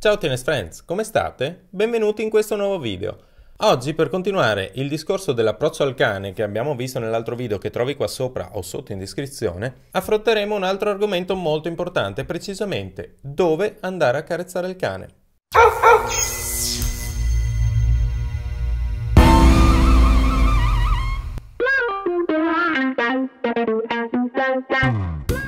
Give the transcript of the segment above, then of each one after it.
Ciao Tennis Friends, come state? Benvenuti in questo nuovo video. Oggi per continuare il discorso dell'approccio al cane che abbiamo visto nell'altro video che trovi qua sopra o sotto in descrizione, affronteremo un altro argomento molto importante, precisamente dove andare a carezzare il cane.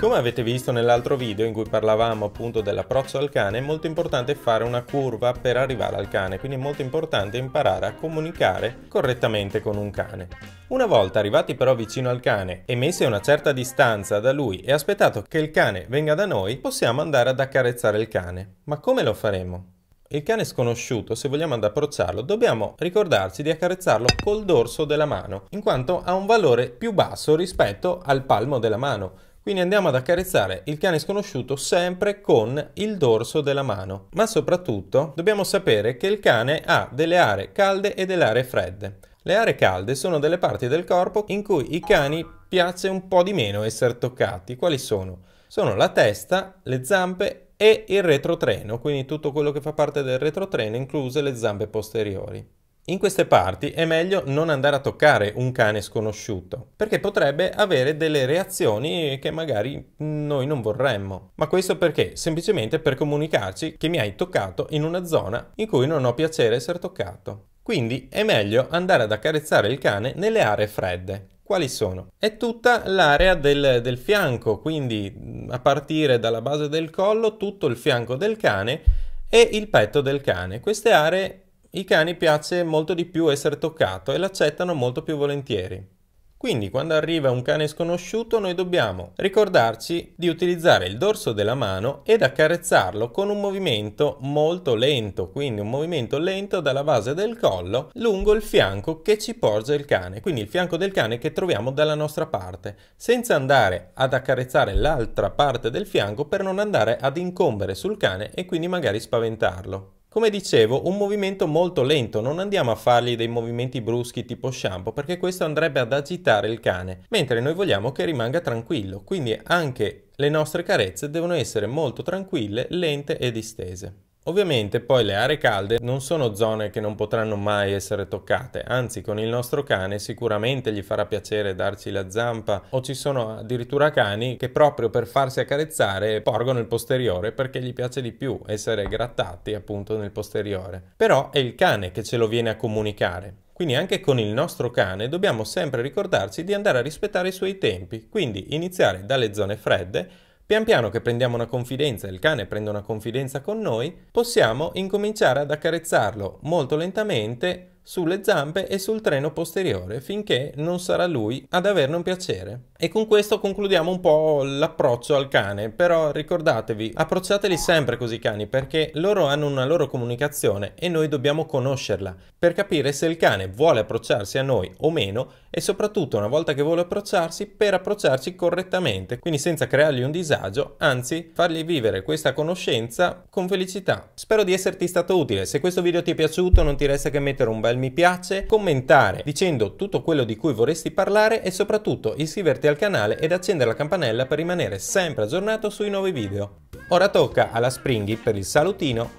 Come avete visto nell'altro video in cui parlavamo appunto dell'approccio al cane, è molto importante fare una curva per arrivare al cane, quindi è molto importante imparare a comunicare correttamente con un cane. Una volta arrivati però vicino al cane e messi a una certa distanza da lui e aspettato che il cane venga da noi, possiamo andare ad accarezzare il cane. Ma come lo faremo? Il cane sconosciuto, se vogliamo ad approcciarlo, dobbiamo ricordarci di accarezzarlo col dorso della mano, in quanto ha un valore più basso rispetto al palmo della mano. Quindi andiamo ad accarezzare il cane sconosciuto sempre con il dorso della mano. Ma soprattutto dobbiamo sapere che il cane ha delle aree calde e delle aree fredde. Le aree calde sono delle parti del corpo in cui i cani piace un po' di meno essere toccati. Quali sono? Sono la testa, le zampe e il retrotreno, quindi tutto quello che fa parte del retrotreno, incluse le zampe posteriori. In queste parti è meglio non andare a toccare un cane sconosciuto, perché potrebbe avere delle reazioni che magari noi non vorremmo. Ma questo perché? Semplicemente per comunicarci che mi hai toccato in una zona in cui non ho piacere essere toccato. Quindi è meglio andare ad accarezzare il cane nelle aree fredde, quali sono? È tutta l'area del, del, fianco, quindi a partire dalla base del collo, tutto il fianco del cane e il petto del cane. Queste aree i cani piace molto di più essere toccato e l'accettano molto più volentieri. Quindi quando arriva un cane sconosciuto noi dobbiamo ricordarci di utilizzare il dorso della mano ed accarezzarlo con un movimento molto lento, quindi un movimento lento dalla base del collo lungo il fianco che ci porge il cane, quindi il fianco del cane che troviamo dalla nostra parte, senza andare ad accarezzare l'altra parte del fianco per non andare ad incombere sul cane e quindi magari spaventarlo. Come dicevo, un movimento molto lento, non andiamo a fargli dei movimenti bruschi tipo shampoo perché questo andrebbe ad agitare il cane, mentre noi vogliamo che rimanga tranquillo, quindi anche le nostre carezze devono essere molto tranquille, lente e distese. Ovviamente poi le aree calde non sono zone che non potranno mai essere toccate, anzi con il nostro cane sicuramente gli farà piacere darci la zampa o ci sono addirittura cani che proprio per farsi accarezzare porgono il posteriore perché gli piace di più essere grattati appunto nel posteriore. Però è il cane che ce lo viene a comunicare. Quindi anche con il nostro cane dobbiamo sempre ricordarci di andare a rispettare i suoi tempi, quindi iniziare dalle zone fredde Pian piano che prendiamo una confidenza e il cane prende una confidenza con noi, possiamo incominciare ad accarezzarlo molto lentamente sulle zampe e sul treno posteriore finché non sarà lui ad averne un piacere. E con questo concludiamo un po' l'approccio al cane, però ricordatevi, approcciateli sempre così cani perché loro hanno una loro comunicazione e noi dobbiamo conoscerla per capire se il cane vuole approcciarsi a noi o meno e soprattutto una volta che vuole approcciarsi per approcciarci correttamente, quindi senza creargli un disagio, anzi fargli vivere questa conoscenza con felicità. Spero di esserti stato utile, se questo video ti è piaciuto non ti resta che mettere un bel mi piace, commentare dicendo tutto quello di cui vorresti parlare e soprattutto iscriverti al canale ed accendere la campanella per rimanere sempre aggiornato sui nuovi video. Ora tocca alla Springy per il salutino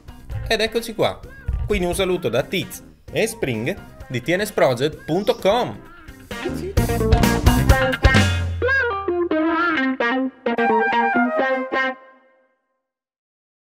ed eccoci qua. Quindi un saluto da Tiz e Spring di tnsproject.com.